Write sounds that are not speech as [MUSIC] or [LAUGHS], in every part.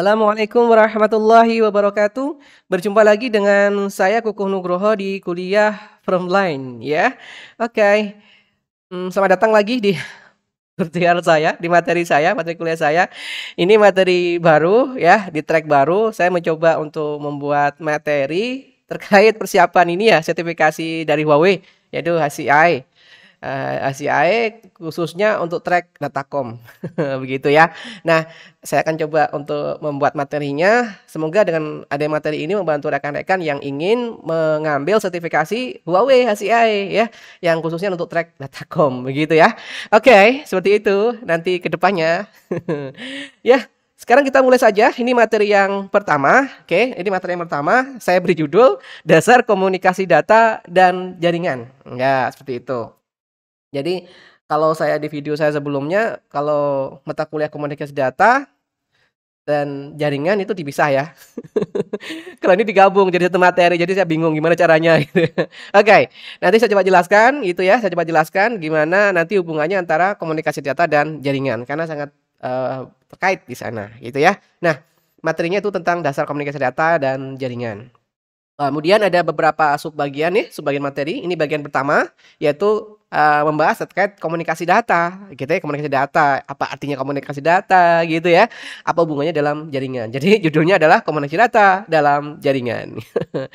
Assalamualaikum warahmatullahi wabarakatuh. Berjumpa lagi dengan saya Kukuh Nugroho di kuliah Line, ya. Oke. Okay. Hmm, selamat datang lagi di [LAUGHS] tutorial saya, di materi saya, materi kuliah saya. Ini materi baru ya, di track baru. Saya mencoba untuk membuat materi terkait persiapan ini ya sertifikasi dari Huawei yaitu HCI uh, eh, ACI e khususnya untuk track Datacom [LAUGHS] begitu ya. Nah, saya akan coba untuk membuat materinya. Semoga dengan ada materi ini membantu rekan-rekan yang ingin mengambil sertifikasi Huawei ACI e, ya, yang khususnya untuk track Datacom [LAUGHS] begitu ya. Oke, okay, seperti itu nanti kedepannya. depannya. [LAUGHS] ya. Sekarang kita mulai saja. Ini materi yang pertama. Oke, ini materi yang pertama. Saya beri judul Dasar Komunikasi Data dan Jaringan. Ya, seperti itu. Jadi kalau saya di video saya sebelumnya kalau mata kuliah komunikasi data dan jaringan itu dipisah ya. kalau [LAUGHS] ini digabung jadi satu materi, jadi saya bingung gimana caranya. Gitu. [LAUGHS] Oke, okay, nanti saya coba jelaskan itu ya, saya coba jelaskan gimana nanti hubungannya antara komunikasi data dan jaringan karena sangat uh, terkait di sana gitu ya. Nah, materinya itu tentang dasar komunikasi data dan jaringan. Kemudian ada beberapa subbagian nih, subbagian materi. Ini bagian pertama yaitu uh, membahas terkait komunikasi data, gitu ya komunikasi data. Apa artinya komunikasi data, gitu ya? Apa hubungannya dalam jaringan? [LAUGHS] Jadi judulnya adalah komunikasi data dalam jaringan. [LAUGHS] Oke,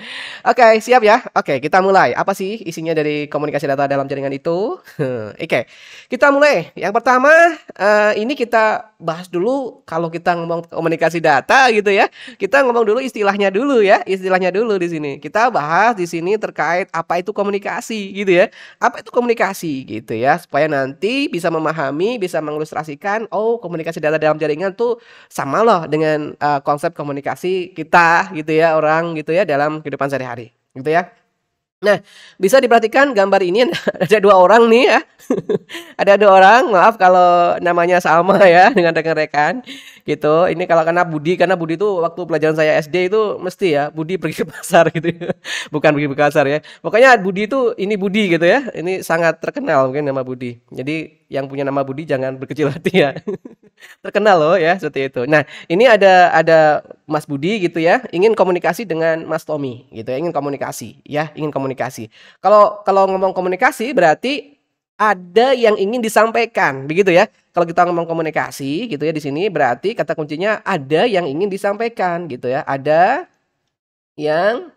okay, siap ya? Oke, okay, kita mulai. Apa sih isinya dari komunikasi data dalam jaringan itu? [LAUGHS] Oke, okay, kita mulai. Yang pertama, uh, ini kita bahas dulu kalau kita ngomong komunikasi data, gitu ya. Kita ngomong dulu istilahnya dulu ya, istilahnya dulu di sini. Kita bahas di sini terkait apa itu komunikasi, gitu ya? Apa itu komunikasi? komunikasi gitu ya supaya nanti bisa memahami bisa mengilustrasikan oh komunikasi data dalam jaringan tuh sama loh dengan uh, konsep komunikasi kita gitu ya orang gitu ya dalam kehidupan sehari-hari gitu ya Nah, bisa diperhatikan gambar ini ada [LAUGHS] dua orang nih ya. [LAUGHS] ada dua orang, maaf kalau namanya sama ya [LAUGHS] dengan rekan-rekan gitu. Ini kalau karena Budi, karena Budi itu waktu pelajaran saya SD itu mesti ya Budi pergi ke pasar gitu. Ya. Bukan pergi ke pasar ya. Pokoknya Budi itu ini Budi gitu ya. Ini sangat terkenal mungkin nama Budi. Jadi yang punya nama Budi jangan berkecil hati ya. terkenal loh ya seperti itu. Nah, ini ada ada Mas Budi gitu ya, ingin komunikasi dengan Mas Tommy gitu ya, ingin komunikasi ya, ingin komunikasi. Kalau kalau ngomong komunikasi berarti ada yang ingin disampaikan begitu ya. Kalau kita ngomong komunikasi gitu ya di sini berarti kata kuncinya ada yang ingin disampaikan gitu ya. Ada yang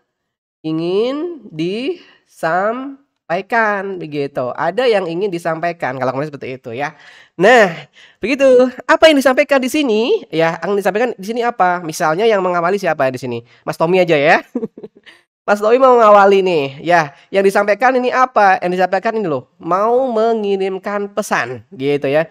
ingin disampaikan sampaikan begitu. Ada yang ingin disampaikan kalau kemarin seperti itu ya. Nah, begitu. Apa yang disampaikan di sini? Ya, yang disampaikan di sini apa? Misalnya yang mengawali siapa ya di sini? Mas Tommy aja ya. [LAUGHS] Mas Tommy mau mengawali nih. Ya, yang disampaikan ini apa? Yang disampaikan ini loh, mau mengirimkan pesan gitu ya.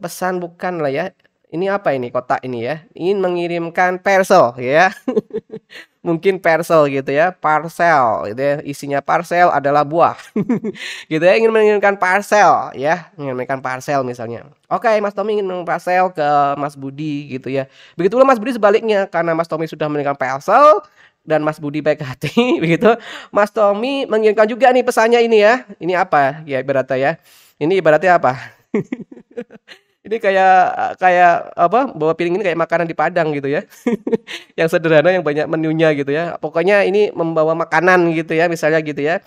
Pesan bukan lah ya. Ini apa ini kotak ini ya? Ingin mengirimkan parcel ya. [LAUGHS] mungkin parcel gitu ya, parcel gitu ya. Isinya parcel adalah buah. [LAUGHS] gitu ya, ingin menginginkan parcel ya, ingin mengirimkan parcel misalnya. Oke, okay, Mas Tommy ingin parcel ke Mas Budi gitu ya. Begitulah Mas Budi sebaliknya karena Mas Tommy sudah mengirimkan parcel, dan Mas Budi baik hati [LAUGHS] begitu. Mas Tommy menginginkan juga nih pesannya ini ya. Ini apa ya ibaratnya ya? Ini ibaratnya apa? [LAUGHS] ini kayak kayak apa bawa piring ini kayak makanan di Padang gitu ya [LAUGHS] yang sederhana yang banyak menunya gitu ya pokoknya ini membawa makanan gitu ya misalnya gitu ya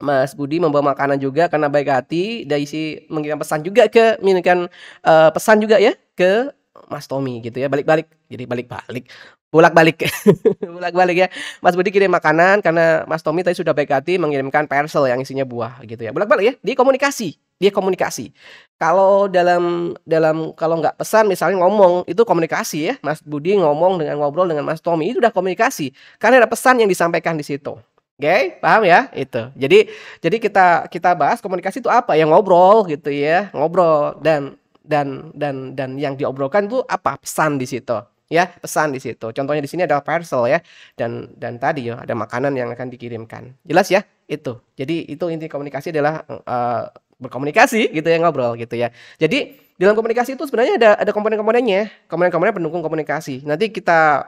Mas Budi membawa makanan juga karena baik hati dari si mengirim pesan juga ke mengirimkan uh, pesan juga ya ke Mas Tommy gitu ya balik-balik jadi balik-balik bolak-balik [LAUGHS] bolak-balik ya Mas Budi kirim makanan karena Mas Tommy tadi sudah baik hati mengirimkan parcel yang isinya buah gitu ya bolak-balik ya di komunikasi dia komunikasi. Kalau dalam dalam kalau nggak pesan misalnya ngomong itu komunikasi ya, Mas Budi ngomong dengan ngobrol dengan Mas Tommy itu udah komunikasi karena ada pesan yang disampaikan di situ. Oke, okay? paham ya itu. Jadi jadi kita kita bahas komunikasi itu apa ya ngobrol gitu ya ngobrol dan dan dan dan yang diobrolkan itu apa pesan di situ ya pesan di situ. Contohnya di sini adalah parcel ya dan dan tadi ya ada makanan yang akan dikirimkan. Jelas ya itu. Jadi itu inti komunikasi adalah uh, berkomunikasi gitu ya ngobrol gitu ya. Jadi dalam komunikasi itu sebenarnya ada ada komponen-komponennya, komponen-komponen pendukung komunikasi. Nanti kita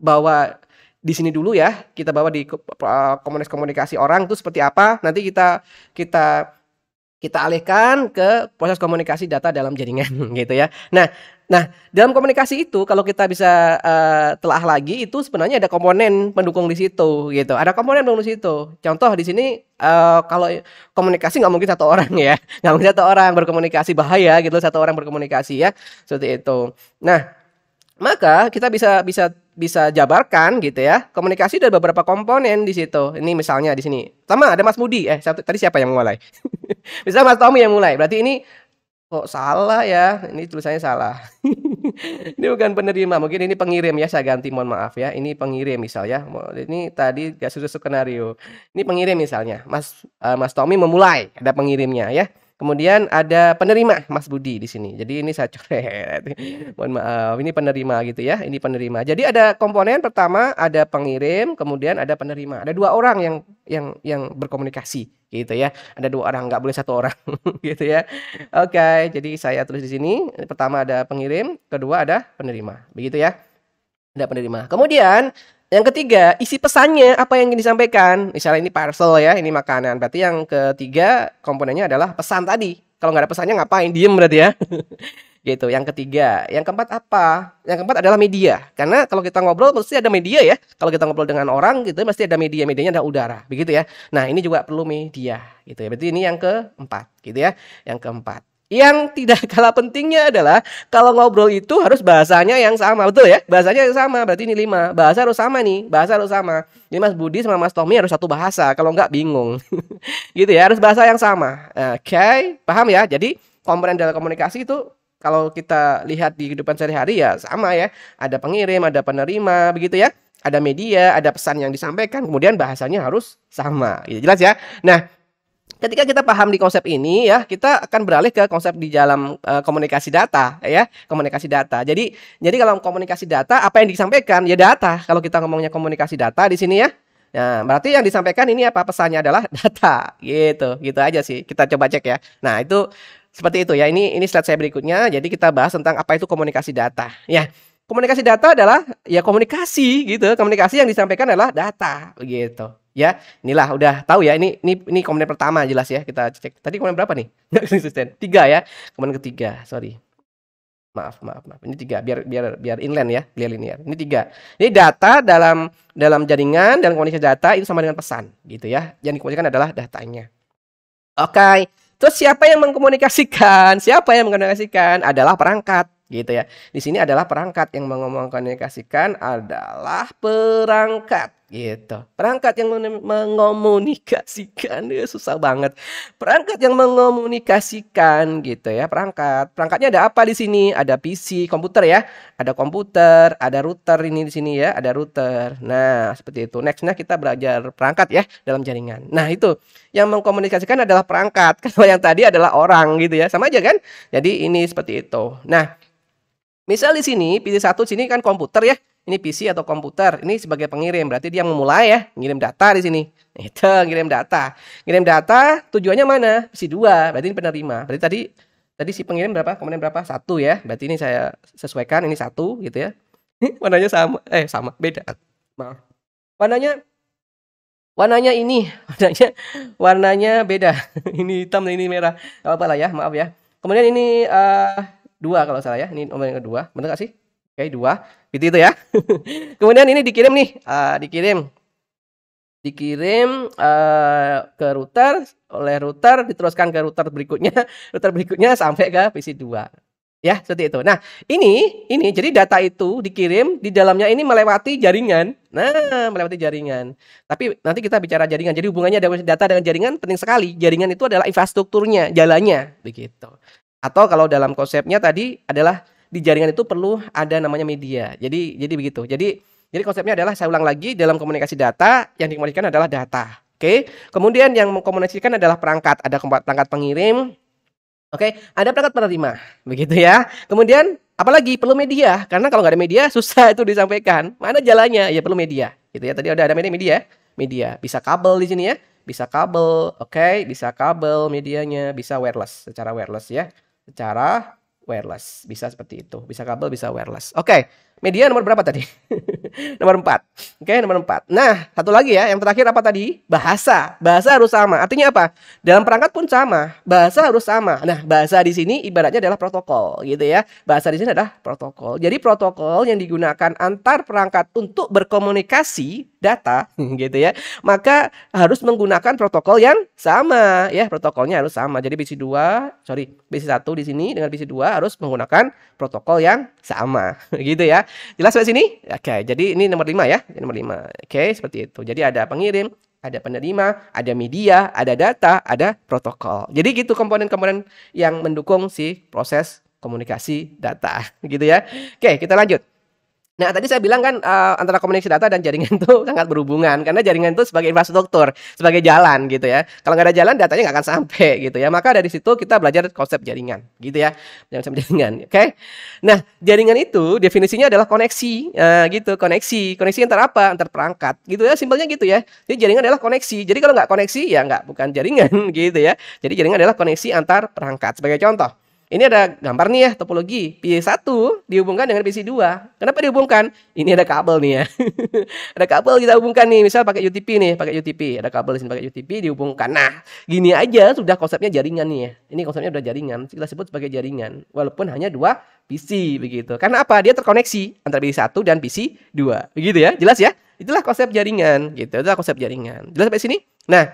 bawa di sini dulu ya, kita bawa di uh, eh, komunikasi komunikasi orang itu seperti apa. Nanti kita kita kita alihkan ke proses komunikasi data dalam jaringan [LAUGHS] gitu ya. Nah, nah dalam komunikasi itu kalau kita bisa uh, telah lagi itu sebenarnya ada komponen pendukung di situ gitu. Ada komponen pendukung di situ. Contoh di sini uh, kalau komunikasi nggak mungkin satu orang ya, [LAUGHS] nggak mungkin satu orang berkomunikasi bahaya gitu satu orang berkomunikasi ya seperti itu. Nah maka kita bisa bisa bisa jabarkan gitu ya komunikasi dari beberapa komponen di situ ini misalnya di sini sama ada Mas Mudi eh tadi siapa yang mulai bisa [LAUGHS] Mas Tommy yang mulai berarti ini kok oh, salah ya ini tulisannya salah [LAUGHS] ini bukan penerima mungkin ini pengirim ya saya ganti mohon maaf ya ini pengirim misalnya ya ini tadi gak sesuai skenario ini pengirim misalnya Mas uh, Mas Tommy memulai ada pengirimnya ya Kemudian ada penerima Mas Budi di sini. Jadi ini saya coret. [LAUGHS] Mohon maaf, ini penerima gitu ya. Ini penerima. Jadi ada komponen pertama ada pengirim, kemudian ada penerima. Ada dua orang yang yang yang berkomunikasi gitu ya. Ada dua orang, nggak boleh satu orang [LAUGHS] gitu ya. Oke, okay, jadi saya tulis di sini. Pertama ada pengirim, kedua ada penerima. Begitu ya. Ada penerima. Kemudian yang ketiga, isi pesannya apa yang ingin disampaikan. Misalnya ini parcel ya, ini makanan. Berarti yang ketiga komponennya adalah pesan tadi. Kalau nggak ada pesannya ngapain? Diem berarti ya. [LAUGHS] gitu. Yang ketiga, yang keempat apa? Yang keempat adalah media. Karena kalau kita ngobrol pasti ada media ya. Kalau kita ngobrol dengan orang gitu pasti ada media. Medianya ada udara, begitu ya. Nah, ini juga perlu media gitu ya. Berarti ini yang keempat gitu ya. Yang keempat. Yang tidak [LAUGHS] kalah pentingnya adalah kalau ngobrol itu harus bahasanya yang sama, betul ya? Bahasanya yang sama, berarti ini lima. Bahasa harus sama nih, bahasa harus sama. Ini Mas Budi sama Mas Tommy harus satu bahasa, kalau nggak bingung. [LAUGHS] gitu ya, harus bahasa yang sama. Oke, okay. paham ya? Jadi komponen dalam komunikasi itu kalau kita lihat di kehidupan sehari-hari ya sama ya. Ada pengirim, ada penerima, begitu ya. Ada media, ada pesan yang disampaikan, kemudian bahasanya harus sama. Ya, jelas ya? Nah, ketika kita paham di konsep ini ya, kita akan beralih ke konsep di dalam uh, komunikasi data ya, komunikasi data. Jadi jadi kalau komunikasi data apa yang disampaikan ya data. Kalau kita ngomongnya komunikasi data di sini ya. Nah, berarti yang disampaikan ini apa pesannya adalah [LAUGHS] data gitu. Gitu aja sih. Kita coba cek ya. Nah, itu seperti itu ya. Ini ini slide saya berikutnya. Jadi kita bahas tentang apa itu komunikasi data ya komunikasi data adalah ya komunikasi gitu komunikasi yang disampaikan adalah data gitu ya inilah udah tahu ya ini ini ini komponen pertama jelas ya kita cek tadi komponen berapa nih [LAUGHS] nggak konsisten tiga ya komponen ketiga sorry maaf maaf maaf ini tiga biar biar biar inline ya biar linear ini tiga ini data dalam dalam jaringan dan komunikasi data itu sama dengan pesan gitu ya yang dikomunikasikan adalah datanya oke okay. terus siapa yang mengkomunikasikan [LAUGHS] siapa yang mengkomunikasikan adalah perangkat gitu ya di sini adalah perangkat yang mengomunikasikan adalah perangkat Gitu. Perangkat yang mengomunikasikan ya susah banget. Perangkat yang mengomunikasikan gitu ya, perangkat. Perangkatnya ada apa di sini? Ada PC, komputer ya. Ada komputer, ada router ini di sini ya, ada router. Nah, seperti itu. Nextnya kita belajar perangkat ya dalam jaringan. Nah, itu yang mengkomunikasikan adalah perangkat. [LAUGHS] Kalau yang tadi adalah orang gitu ya. Sama aja kan? Jadi ini seperti itu. Nah, Misal di sini, pilih satu sini kan komputer ya ini PC atau komputer. Ini sebagai pengirim, berarti dia memulai ya, ngirim data di sini. Nah, itu ngirim data. Ngirim data tujuannya mana? PC 2, berarti ini penerima. Berarti tadi tadi si pengirim berapa? Komponen berapa? Satu ya. Berarti ini saya sesuaikan ini satu gitu ya. [LAUGHS] warnanya sama. Eh, sama, beda. Maaf. Warnanya warnanya ini, [LAUGHS] warnanya warnanya beda. [LAUGHS] ini hitam ini merah. Apalah apa-apa lah ya, maaf ya. Kemudian ini uh, dua kalau salah ya. Ini nomor yang kedua. Benar gak sih? Oke, dua. Gitu itu ya. [LAUGHS] Kemudian ini dikirim nih, uh, dikirim dikirim uh, ke router oleh router diteruskan ke router berikutnya [LAUGHS] router berikutnya sampai ke PC 2 ya seperti itu nah ini ini jadi data itu dikirim di dalamnya ini melewati jaringan nah melewati jaringan tapi nanti kita bicara jaringan jadi hubungannya data dengan jaringan penting sekali jaringan itu adalah infrastrukturnya jalannya begitu atau kalau dalam konsepnya tadi adalah di jaringan itu perlu ada namanya media. Jadi jadi begitu. Jadi jadi konsepnya adalah saya ulang lagi dalam komunikasi data yang dikomunikasikan adalah data. Oke. Okay? Kemudian yang mengkomunikasikan adalah perangkat. Ada perangkat pengirim. Oke, okay? ada perangkat penerima, begitu ya. Kemudian apalagi perlu media karena kalau nggak ada media [LAUGHS] susah itu disampaikan. Mana jalannya? Ya perlu media, gitu ya. Tadi ada ada media, media, ya? media. Bisa kabel di sini ya, bisa kabel, oke, okay? bisa kabel medianya, bisa wireless secara wireless ya, secara wireless. Bisa seperti itu. Bisa kabel, bisa wireless. Oke. Okay. Media nomor berapa tadi? [LAUGHS] nomor empat, Oke, okay, nomor empat. Nah, satu lagi ya, yang terakhir apa tadi? Bahasa. Bahasa harus sama. Artinya apa? Dalam perangkat pun sama. Bahasa harus sama. Nah, bahasa di sini ibaratnya adalah protokol gitu ya. Bahasa di sini adalah protokol. Jadi protokol yang digunakan antar perangkat untuk berkomunikasi data [LAUGHS] gitu ya. Maka harus menggunakan protokol yang sama ya, protokolnya harus sama. Jadi BC2, sorry, BC1 di sini dengan BC2 harus menggunakan protokol yang sama [LAUGHS] gitu ya. Jelas sampai sini? Oke, jadi ini nomor 5 ya. Ini Nomor 5. Oke, seperti itu. Jadi ada pengirim, ada penerima, ada media, ada data, ada protokol. Jadi gitu komponen-komponen yang mendukung si proses komunikasi data [LAUGHS] gitu ya. Oke, kita lanjut. Nah, tadi saya bilang kan uh, antara komunikasi data dan jaringan itu [LAUGHS] sangat berhubungan karena jaringan itu sebagai infrastruktur, sebagai jalan gitu ya. Kalau nggak ada jalan datanya nggak akan sampai [LAUGHS] gitu ya. Maka dari situ kita belajar konsep jaringan gitu ya. Konsep [LAUGHS] jaringan, oke. Okay? Nah, jaringan itu definisinya adalah koneksi uh, gitu, koneksi. Koneksi antar apa? Antar perangkat gitu ya. Simpelnya gitu ya. Jadi jaringan adalah koneksi. Jadi kalau nggak koneksi ya nggak bukan jaringan gitu ya. Jadi jaringan adalah koneksi antar perangkat. Sebagai contoh ini ada gambar nih ya topologi P1 dihubungkan dengan PC2. Kenapa dihubungkan? Ini ada kabel nih ya. [LAUGHS] ada kabel kita hubungkan nih, misal pakai UTP nih, pakai UTP. Ada kabel di sini pakai UTP dihubungkan. Nah, gini aja sudah konsepnya jaringan nih ya. Ini konsepnya sudah jaringan, kita sebut sebagai jaringan walaupun hanya dua PC begitu. Karena apa? Dia terkoneksi antara PC1 dan PC2. Begitu ya. Jelas ya? Itulah konsep jaringan gitu. Itulah konsep jaringan. Jelas sampai sini? Nah,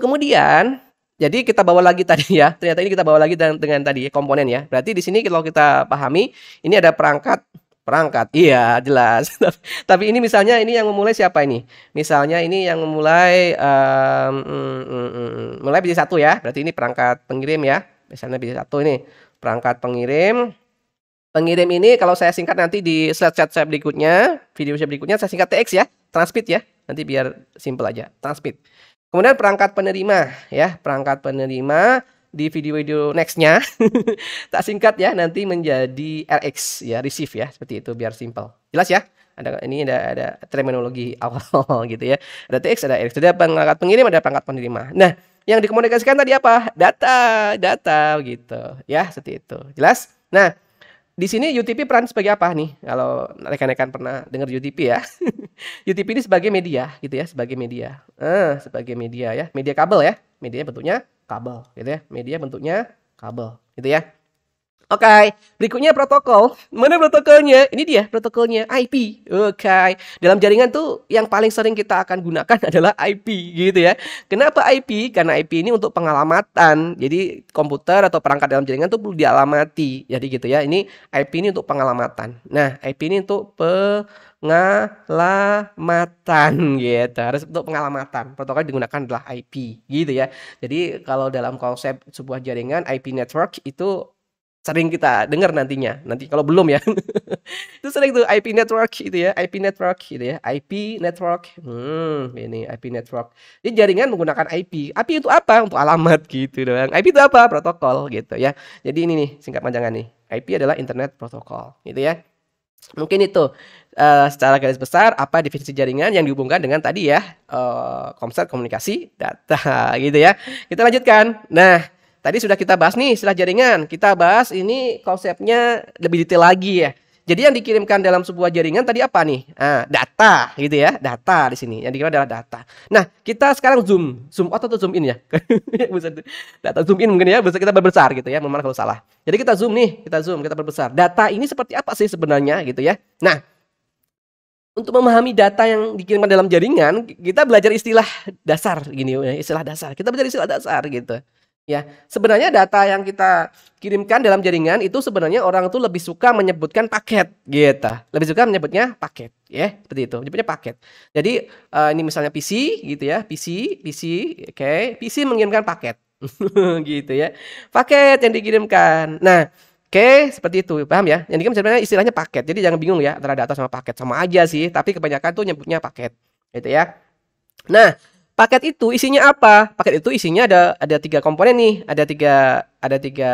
kemudian jadi kita bawa lagi tadi ya. Ternyata ini kita bawa lagi dengan, dengan tadi komponen ya. Berarti di sini kalau kita pahami ini ada perangkat perangkat. Iya, jelas. [LAUGHS] Tapi ini misalnya ini yang memulai siapa ini? Misalnya ini yang memulai um, mm, mm, mm, mulai bisa 1 ya. Berarti ini perangkat pengirim ya. Misalnya bisa 1 ini perangkat pengirim. Pengirim ini kalau saya singkat nanti di slide chat saya berikutnya, video saya berikutnya saya singkat TX ya, transmit ya. Nanti biar simple aja, transmit. Kemudian perangkat penerima ya, perangkat penerima di video-video nextnya [LAUGHS] tak singkat ya nanti menjadi RX ya receive ya seperti itu biar simple jelas ya ada ini ada ada terminologi awal [LAUGHS] gitu ya ada TX ada RX ada perangkat pengirim ada perangkat penerima nah yang dikomunikasikan tadi apa data data gitu ya seperti itu jelas nah di sini UTP peran sebagai apa nih? Kalau rekan-rekan pernah dengar UTP ya. UTP [LAUGHS] ini sebagai media gitu ya, sebagai media. Eh, sebagai media ya, media kabel ya. Medianya bentuknya kabel gitu ya. Media bentuknya kabel gitu ya. Oke, berikutnya protokol. Mana protokolnya? Ini dia protokolnya IP. Oke, dalam jaringan tuh yang paling sering kita akan gunakan [LAUGHS] adalah IP gitu ya. Kenapa IP? Karena IP ini untuk pengalamatan. Jadi komputer atau perangkat dalam jaringan tuh perlu dialamati. Jadi gitu ya. Ini IP ini untuk pengalamatan. Nah, IP ini untuk pengalamatan [LAUGHS] gitu. Harus untuk pengalamatan. Protokol digunakan adalah IP gitu ya. Jadi kalau dalam konsep sebuah jaringan IP network itu sering kita dengar nantinya. Nanti kalau belum ya. [LAUGHS] itu sering tuh IP ya, network gitu ya, IP network gitu ya, IP network. Hmm, ini IP network. Ini jaringan menggunakan IP. IP itu apa? Untuk alamat gitu doang. IP itu apa? Protokol gitu ya. Jadi ini nih singkat panjangnya nih. IP adalah internet protokol gitu ya. Mungkin itu uh, secara garis besar apa definisi jaringan yang dihubungkan dengan tadi ya uh, eh, komset komunikasi data [LAUGHS] gitu ya. Kita lanjutkan. Nah, Tadi sudah kita bahas nih setelah jaringan. Kita bahas ini konsepnya lebih detail lagi ya. Jadi yang dikirimkan dalam sebuah jaringan tadi apa nih? Nah, data gitu ya, data di sini. Yang dikirim adalah data. Nah, kita sekarang zoom, zoom out atau zoom in ya? [LAUGHS] data zoom in mungkin ya, bisa kita berbesar gitu ya, memang kalau salah. Jadi kita zoom nih, kita zoom, kita berbesar. Data ini seperti apa sih sebenarnya gitu ya? Nah, untuk memahami data yang dikirimkan dalam jaringan, kita belajar istilah dasar gini ya, istilah dasar. Kita belajar istilah dasar gitu. Ya, sebenarnya data yang kita kirimkan dalam jaringan itu sebenarnya orang itu lebih suka menyebutkan paket gitu. Lebih suka menyebutnya paket, ya, seperti itu. Menyebutnya paket. Jadi uh, ini misalnya PC gitu ya, PC, PC, oke. Okay. PC mengirimkan paket. [LAUGHS] gitu ya. Paket yang dikirimkan. Nah, Oke, seperti itu. Paham ya? Yang dikirim sebenarnya istilahnya paket. Jadi jangan bingung ya antara data sama paket. Sama aja sih, tapi kebanyakan tuh nyebutnya paket. Gitu ya. Nah, paket itu isinya apa? Paket itu isinya ada ada tiga komponen nih, ada tiga ada tiga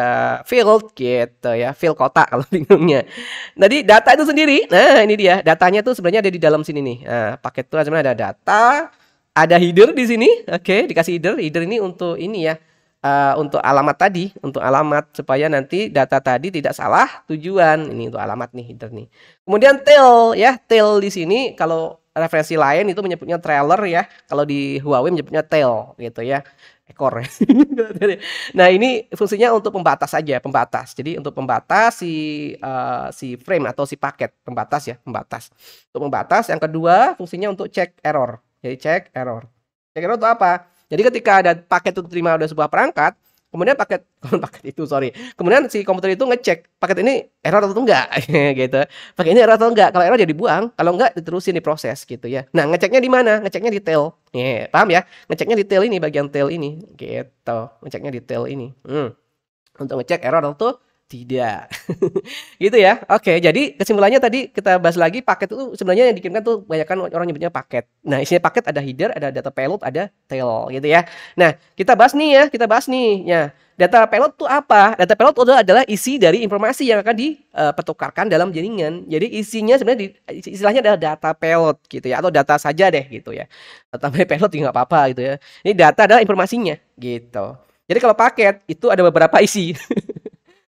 field gitu ya, field kotak [LAUGHS] kalau bingungnya. Jadi nah, data itu sendiri, nah ini dia datanya tuh sebenarnya ada di dalam sini nih. Nah, paket itu sebenarnya ada data, ada header di sini, oke okay, dikasih header, header ini untuk ini ya, uh, untuk alamat tadi, untuk alamat supaya nanti data tadi tidak salah tujuan. Ini untuk alamat nih header nih. Kemudian tail ya, tail di sini kalau referensi lain itu menyebutnya trailer ya. Kalau di Huawei menyebutnya tail gitu ya, ekor. [LAUGHS] nah, ini fungsinya untuk pembatas saja, pembatas. Jadi untuk pembatas si uh, si frame atau si paket, pembatas ya, pembatas. Untuk pembatas yang kedua fungsinya untuk cek error. Jadi cek error. Cek error itu apa? Jadi ketika ada paket itu terima oleh sebuah perangkat, Kemudian paket [LAUGHS] paket itu sorry. Kemudian si komputer itu ngecek paket ini error atau enggak [LAUGHS] gitu. Paket ini error atau enggak. Kalau error jadi ya buang, kalau enggak diterusin diproses gitu ya. Nah, ngeceknya di mana? Ngeceknya di tail. Yeah, paham ya? Ngeceknya di tail ini bagian tail ini gitu. Ngeceknya di tail ini. Hmm. Untuk ngecek error atau tidak [LAUGHS] gitu ya oke jadi kesimpulannya tadi kita bahas lagi paket itu sebenarnya yang dikirimkan tuh banyak kan orang nyebutnya paket nah isinya paket ada header ada data payload ada tail gitu ya nah kita bahas nih ya kita bahas nih ya data payload tuh apa data payload itu adalah isi dari informasi yang akan dipertukarkan eh, dalam jaringan jadi isinya sebenarnya istilahnya adalah data payload gitu ya atau data saja deh gitu ya tambah [LAUGHS] payload juga apa-apa gitu ya ini data adalah informasinya gitu jadi kalau paket itu ada beberapa isi [LAUGHS]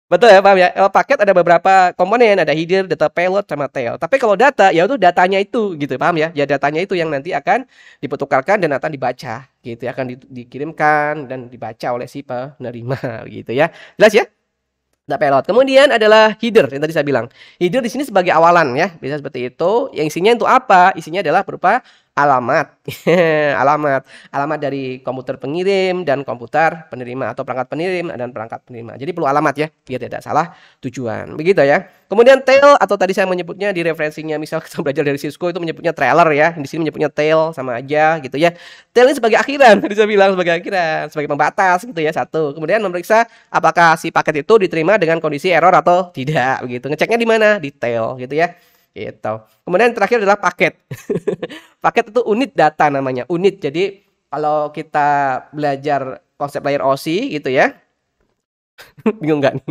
Betul ya, paham ya. Kalau eh, paket ada beberapa komponen, ada header, data payload, sama tail. Tapi kalau data, ya itu datanya itu gitu, paham ya? Ya datanya itu yang nanti akan dipertukarkan dan akan dibaca gitu, ya. akan di, dikirimkan dan dibaca oleh si penerima [LAUGHS] gitu ya. Jelas ya? Data payload. Kemudian adalah header yang tadi saya bilang. Header di sini sebagai awalan ya, bisa seperti itu. Yang isinya untuk apa? Isinya adalah berupa alamat [LAUGHS] alamat alamat dari komputer pengirim dan komputer penerima atau perangkat penerima dan perangkat penerima jadi perlu alamat ya biar tidak salah tujuan begitu ya kemudian tail atau tadi saya menyebutnya di referensinya misal kita belajar dari Cisco itu menyebutnya trailer ya di sini menyebutnya tail sama aja gitu ya tail ini sebagai akhiran [LAUGHS] tadi saya bilang sebagai akhiran sebagai pembatas gitu ya satu kemudian memeriksa apakah si paket itu diterima dengan kondisi error atau tidak begitu ngeceknya di mana di tail gitu ya Gitu. Kemudian terakhir adalah paket. [LAUGHS] paket itu unit data namanya, unit. Jadi kalau kita belajar konsep layer OC gitu ya. [LAUGHS] Bingung nggak nih?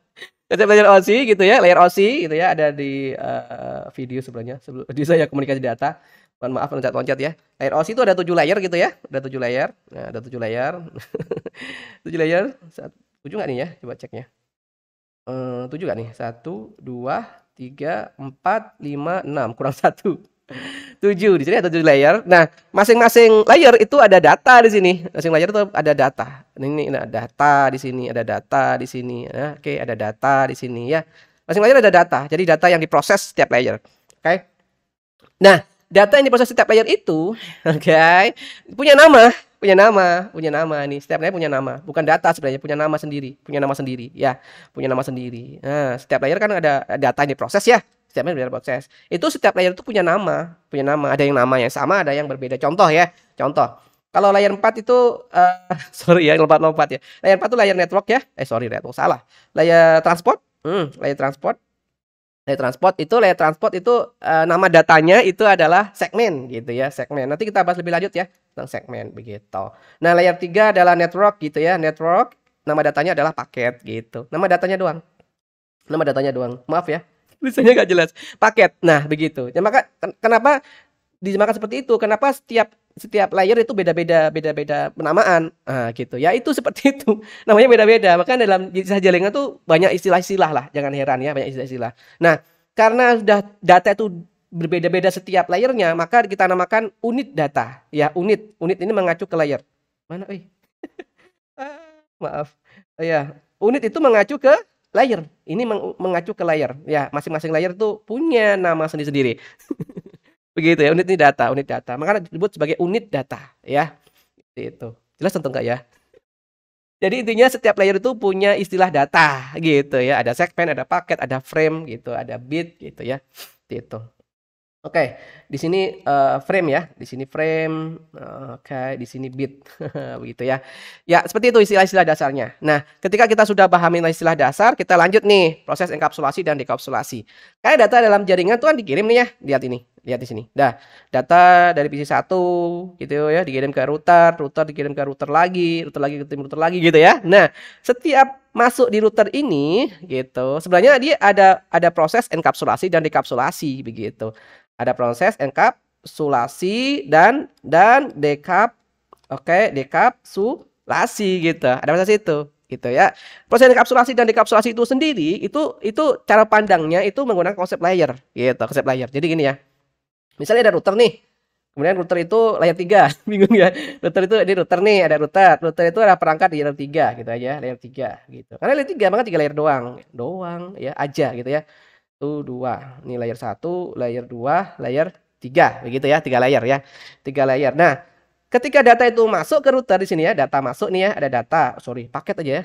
[LAUGHS] konsep layer OC gitu ya, layer OC gitu ya ada di uh, video sebelumnya sebelum di saya komunikasi data. Mohon maaf loncat-loncat ya. Layer OC itu ada tujuh layer gitu ya. Ada tujuh layer. Nah, ada tujuh layer. tujuh layer. Tujuh nggak nih ya? Coba ceknya. Eh, tujuh nggak nih? Satu, dua, tiga, empat, lima, enam, kurang [LAUGHS] satu. Tujuh, di sini ada tujuh layer. Nah, masing-masing layer itu ada data di sini. Masing layer itu ada data. Ini, ini ada data di sini, ada data di sini. Ya. oke, ada data di sini ya. Masing layer ada data. Jadi data yang diproses setiap layer. Oke. Nah, data yang diproses setiap layer itu, [LAUGHS] oke, okay, punya nama punya nama, punya nama nih. Setiap layer punya nama, bukan data sebenarnya, punya nama sendiri, punya nama sendiri, ya, punya nama sendiri. Nah, setiap layer kan ada data yang diproses ya, setiap layer layar proses. Itu setiap layer itu punya nama, punya nama. Ada yang namanya sama, ada yang berbeda. Contoh ya, contoh. Kalau layer 4 itu uh, [LAUGHS] sorry ya lompat-lompat ya. Layer 4 itu layer network ya. Eh sorry network salah. Layar transport. Hmm, layar transport layer transport itu layer transport itu uh, nama datanya itu adalah segmen gitu ya segmen nanti kita bahas lebih lanjut ya tentang segmen begitu nah layer tiga adalah network gitu ya network nama datanya adalah paket gitu nama datanya doang nama datanya doang maaf ya tulisannya nggak jelas paket nah begitu ya maka kenapa dijelaskan seperti itu kenapa setiap setiap layer itu beda-beda beda-beda penamaan nah, gitu ya itu seperti [LAUGHS] itu namanya beda-beda maka dalam jasa jaringan tuh banyak istilah-istilah lah jangan heran ya banyak istilah-istilah nah karena sudah data itu berbeda-beda setiap layernya maka kita namakan unit data ya unit unit ini mengacu ke layer mana eh [LAUGHS] maaf ya unit itu mengacu ke layer ini mengacu ke layer ya masing-masing layer tuh punya nama sendiri-sendiri [LAUGHS] begitu ya unit ini data unit data makanya disebut sebagai unit data ya itu jelas tentu enggak ya jadi intinya setiap layer itu punya istilah data gitu ya ada segmen ada paket ada frame gitu ada bit gitu ya itu Oke, okay, di sini uh, frame ya, di sini frame, oke, okay, di sini bit, [LAUGHS] begitu ya. Ya, seperti itu istilah-istilah dasarnya. Nah, ketika kita sudah pahami istilah dasar, kita lanjut nih proses enkapsulasi dan dekapsulasi. Kayak data dalam jaringan tuh kan dikirim nih ya, lihat ini, lihat di sini. Dah, data dari PC 1 gitu ya, dikirim ke router, router dikirim ke router lagi, router lagi ke tim router lagi gitu ya. Nah, setiap masuk di router ini gitu, sebenarnya dia ada ada proses enkapsulasi dan dekapsulasi begitu. Ada proses enkapsulasi dan dan dekap oke, okay, dekapsulasi gitu. Ada proses itu gitu ya. Proses dekapsulasi dan dekapsulasi itu sendiri itu itu cara pandangnya itu menggunakan konsep layer gitu, konsep layer. Jadi gini ya. Misalnya ada router nih. Kemudian router itu layer tiga, [LAUGHS] bingung ya. Router itu ini router nih, ada router. Router itu ada perangkat di layer tiga, gitu aja, layer tiga, gitu. Karena layer 3 maka tiga layer doang, doang ya, aja gitu ya satu dua ini layer satu layer dua layer tiga begitu ya tiga layer ya tiga layer nah ketika data itu masuk ke router di sini ya data masuk nih ya ada data sorry paket aja ya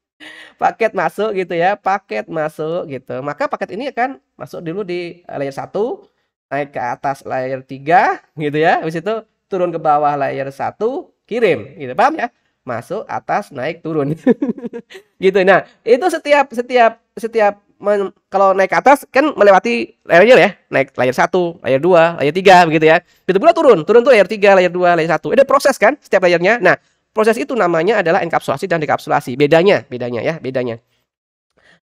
[LAUGHS] paket masuk gitu ya paket masuk gitu maka paket ini akan masuk dulu di layer satu naik ke atas layer tiga gitu ya habis itu turun ke bawah layer satu kirim gitu paham ya masuk atas naik turun [LAUGHS] gitu nah itu setiap setiap setiap men, kalau naik ke atas kan melewati layer ya, naik layer satu, layer dua, layer tiga, begitu ya. begitu pula turun, turun tuh layer tiga, layer dua, layer satu. Ada proses kan setiap layernya. Nah, proses itu namanya adalah enkapsulasi dan dekapsulasi. Bedanya, bedanya ya, bedanya.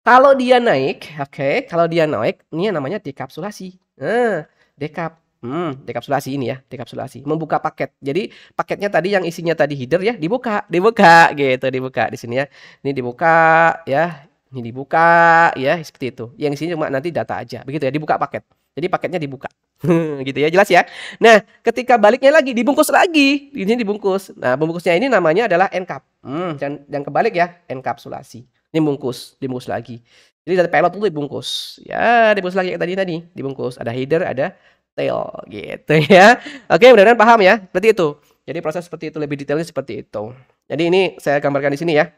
Kalau dia naik, oke, okay, kalau dia naik, ini namanya dekapsulasi. Nah, dekap Hmm, dekapsulasi ini ya, dekapsulasi. Membuka paket. Jadi paketnya tadi yang isinya tadi header ya, dibuka, dibuka gitu, dibuka di sini ya. Ini dibuka ya, ini dibuka ya seperti itu yang sini cuma nanti data aja begitu ya dibuka paket jadi paketnya dibuka [LAUGHS] gitu ya jelas ya nah ketika baliknya lagi dibungkus lagi ini dibungkus nah pembungkusnya ini namanya adalah encap hmm, dan yang kebalik ya encapsulasi. ini bungkus dibungkus lagi jadi dari pelot itu dibungkus ya dibungkus lagi kayak tadi tadi dibungkus ada header ada tail gitu ya oke mudah-mudahan paham ya seperti itu jadi proses seperti itu lebih detailnya seperti itu jadi ini saya gambarkan di sini ya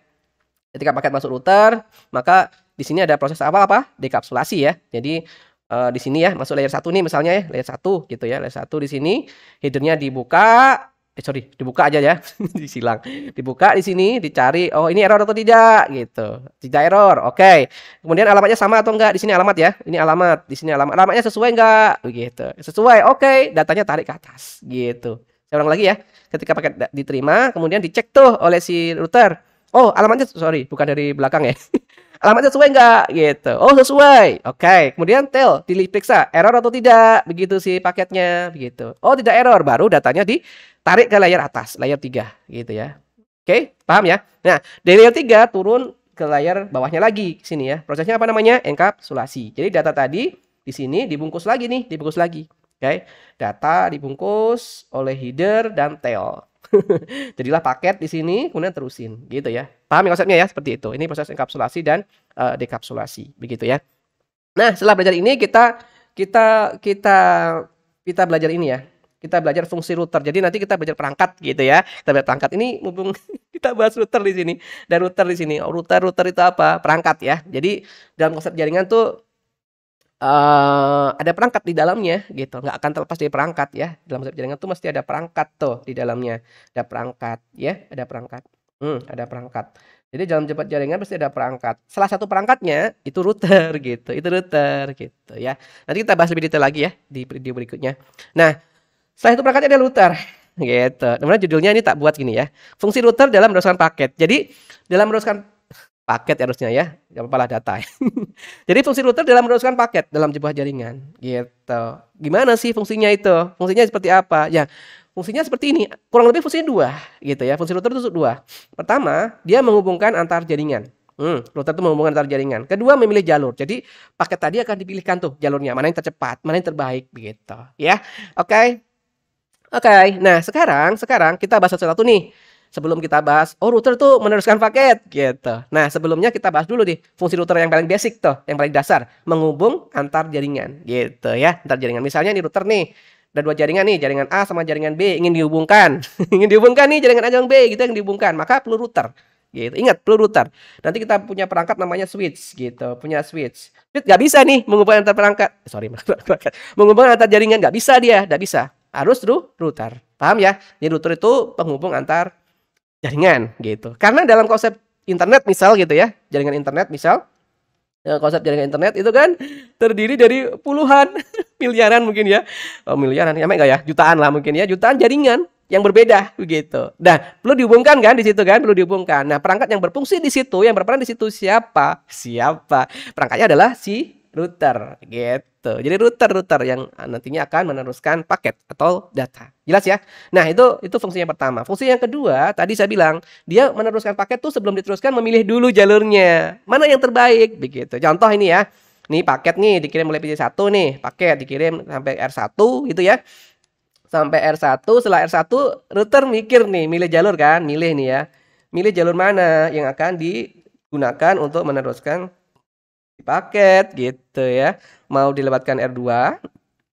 Ketika paket masuk router, maka di sini ada proses awal apa? Dekapsulasi ya. Jadi uh, di sini ya masuk layer satu nih misalnya ya layer satu gitu ya layer satu di sini headernya dibuka eh sorry dibuka aja ya [LAUGHS] disilang dibuka di sini dicari oh ini error atau tidak gitu tidak error oke okay. kemudian alamatnya sama atau enggak di sini alamat ya ini alamat di sini alamat alamatnya sesuai enggak begitu sesuai oke okay. datanya tarik ke atas gitu saya ulang lagi ya ketika paket diterima kemudian dicek tuh oleh si router Oh, alamatnya sorry, bukan dari belakang ya. [LAUGHS] alamatnya sesuai nggak gitu. Oh, sesuai. Oke, okay. kemudian tail periksa error atau tidak begitu sih paketnya begitu. Oh, tidak error, baru datanya ditarik ke layar atas, layar 3 gitu ya. Oke, okay, paham ya? Nah, dari layar 3 turun ke layar bawahnya lagi sini ya. Prosesnya apa namanya? Enkapsulasi. Jadi data tadi di sini dibungkus lagi nih, dibungkus lagi. Oke, okay. data dibungkus oleh header dan tail. [LAUGHS] Jadilah paket di sini, kemudian terusin, gitu ya. paham ya konsepnya ya, seperti itu. Ini proses enkapsulasi dan uh, dekapsulasi, begitu ya. Nah, setelah belajar ini kita kita kita kita belajar ini ya. Kita belajar fungsi router. Jadi nanti kita belajar perangkat gitu ya. Kita belajar perangkat ini mumpung [LAUGHS] kita bahas router di sini. Dan router di sini. Oh, router router itu apa? Perangkat ya. Jadi dalam konsep jaringan tuh uh, ada perangkat di dalamnya gitu nggak akan terlepas dari perangkat ya dalam setiap jaringan tuh mesti ada perangkat tuh di dalamnya ada perangkat ya ada perangkat hmm, ada perangkat jadi dalam cepat jaringan pasti ada perangkat salah satu perangkatnya itu router [LAUGHS] gitu itu router gitu ya nanti kita bahas lebih detail lagi ya di video berikutnya nah salah satu perangkatnya ada router gitu. Namanya judulnya ini tak buat gini ya. Fungsi router dalam meneruskan paket. Jadi dalam meneruskan paket ya harusnya ya, nggak apa-apa lah data. [LAUGHS] Jadi fungsi router dalam meneruskan paket dalam sebuah jaringan gitu. Gimana sih fungsinya itu? Fungsinya seperti apa? Ya, fungsinya seperti ini. Kurang lebih fungsinya dua gitu ya. Fungsi router itu dua. Pertama, dia menghubungkan antar jaringan. Hmm, router itu menghubungkan antar jaringan. Kedua, memilih jalur. Jadi paket tadi akan dipilihkan tuh jalurnya mana yang tercepat, mana yang terbaik gitu. ya. Oke. Okay. Oke. Okay. Nah, sekarang sekarang kita bahas satu-satu nih sebelum kita bahas oh router tuh meneruskan paket gitu. Nah, sebelumnya kita bahas dulu nih fungsi router yang paling basic tuh, yang paling dasar, menghubung antar jaringan gitu ya, antar jaringan. Misalnya di router nih ada dua jaringan nih, jaringan A sama jaringan B ingin dihubungkan. [LAUGHS] ingin dihubungkan nih jaringan A dengan B gitu yang dihubungkan, maka perlu router gitu. Ingat perlu router. Nanti kita punya perangkat namanya switch gitu, punya switch. Switch nggak bisa nih menghubung antar perangkat. Eh, sorry, [LAUGHS] perangkat. menghubungkan antar jaringan nggak bisa dia, nggak bisa. Harus tuh router. Paham ya? Jadi router itu penghubung antar jaringan gitu. Karena dalam konsep internet misal gitu ya, jaringan internet misal eh, konsep jaringan internet itu kan terdiri dari puluhan [LAUGHS] miliaran mungkin ya. Oh, miliaran ya enggak ya? Jutaan lah mungkin ya, jutaan jaringan yang berbeda begitu. Nah, perlu dihubungkan kan di situ kan, perlu dihubungkan. Nah, perangkat yang berfungsi di situ, yang berperan di situ siapa? Siapa? Perangkatnya adalah si router gitu. Jadi router router yang ah, nantinya akan meneruskan paket atau data. Jelas ya? Nah, itu itu fungsinya pertama. Fungsi yang kedua, tadi saya bilang, dia meneruskan paket tuh sebelum diteruskan memilih dulu jalurnya. Mana yang terbaik begitu. Contoh ini ya. Nih paket nih dikirim mulai PC1 nih, paket dikirim sampai R1 gitu ya. Sampai R1, setelah R1 router mikir nih, milih jalur kan, milih nih ya. Milih jalur mana yang akan digunakan untuk meneruskan paket gitu ya. Mau dilewatkan R2, oke,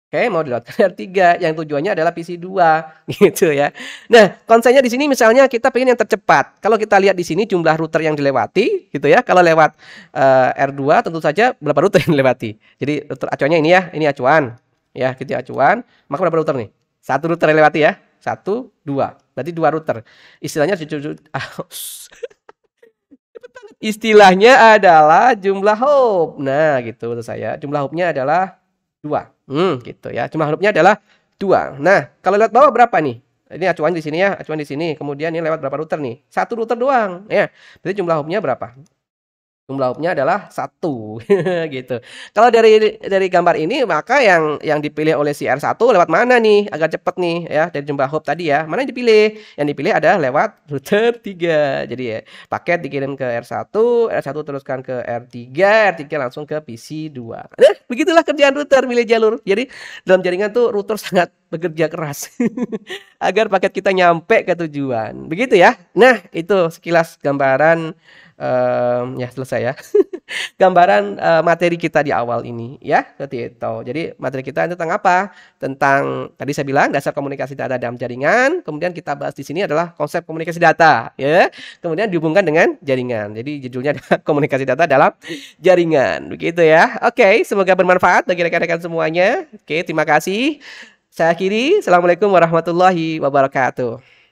okay, mau dilewatkan [LAUGHS] R3 yang tujuannya adalah PC2 [LAUGHS] gitu ya. Nah, konsennya di sini misalnya kita pengen yang tercepat. Kalau kita lihat di sini jumlah router yang dilewati gitu ya. Kalau lewat uh, eh, R2 tentu saja berapa router yang dilewati. Jadi router acuannya ini ya, ini acuan ya, gitu ya, acuan. Maka berapa router nih? Satu router yang dilewati ya. Satu, dua. Berarti dua router. Istilahnya [LAUGHS] Istilahnya adalah jumlah hub. Nah, gitu menurut saya. Jumlah hubnya adalah dua. Hmm, gitu ya. Jumlah hubnya adalah dua. Nah, kalau lihat bawah berapa nih? Ini acuan di sini ya, acuan di sini. Kemudian ini lewat berapa router nih? Satu router doang, ya. Berarti jumlah hubnya berapa? jumlah jumlahnya adalah satu [LAUGHS] gitu. Kalau dari dari gambar ini maka yang yang dipilih oleh si R1 lewat mana nih agar cepet nih ya dari jumlah hub tadi ya. Mana yang dipilih? Yang dipilih adalah lewat router 3. Jadi ya paket dikirim ke R1, R1 teruskan ke R3, R3 langsung ke PC2. Nah, begitulah kerjaan router milih jalur. Jadi dalam jaringan tuh router [LAUGHS] sangat bekerja keras [LAUGHS] agar paket kita nyampe ke tujuan. Begitu ya. Nah, itu sekilas gambaran um, ya selesai ya [LAUGHS] gambaran uh, materi kita di awal ini ya seperti itu. Jadi materi kita tentang apa? Tentang tadi saya bilang dasar komunikasi data dalam jaringan. Kemudian kita bahas di sini adalah konsep komunikasi data ya. Kemudian dihubungkan dengan jaringan. Jadi judulnya [LAUGHS] komunikasi data dalam jaringan begitu ya. Oke, semoga bermanfaat bagi rekan-rekan semuanya. Oke, terima kasih. Saya akhiri. Assalamualaikum warahmatullahi wabarakatuh.